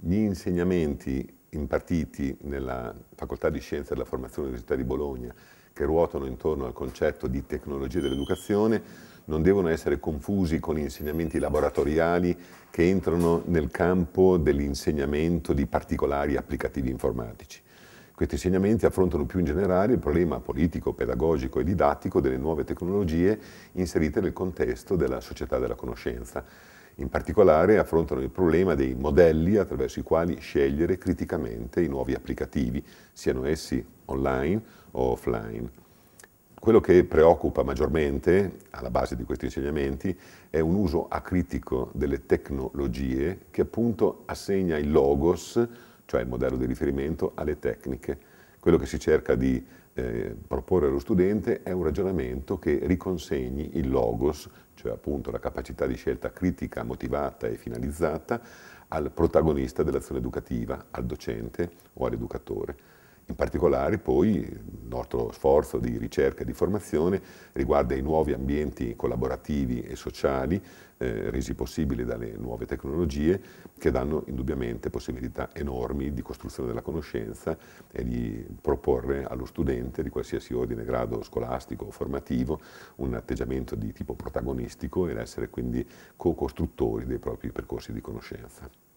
Gli insegnamenti impartiti nella Facoltà di Scienze della Formazione dell'Università di Bologna che ruotano intorno al concetto di tecnologia dell'educazione non devono essere confusi con insegnamenti laboratoriali che entrano nel campo dell'insegnamento di particolari applicativi informatici. Questi insegnamenti affrontano più in generale il problema politico, pedagogico e didattico delle nuove tecnologie inserite nel contesto della società della conoscenza in particolare affrontano il problema dei modelli attraverso i quali scegliere criticamente i nuovi applicativi, siano essi online o offline. Quello che preoccupa maggiormente, alla base di questi insegnamenti, è un uso acritico delle tecnologie che appunto assegna il logos, cioè il modello di riferimento, alle tecniche quello che si cerca di eh, proporre allo studente è un ragionamento che riconsegni il logos, cioè appunto la capacità di scelta critica, motivata e finalizzata, al protagonista dell'azione educativa, al docente o all'educatore. In particolare poi il nostro sforzo di ricerca e di formazione riguarda i nuovi ambienti collaborativi e sociali eh, resi possibili dalle nuove tecnologie che danno indubbiamente possibilità enormi di costruzione della conoscenza e di proporre allo studente di qualsiasi ordine, grado scolastico o formativo un atteggiamento di tipo protagonistico ed essere quindi co-costruttori dei propri percorsi di conoscenza.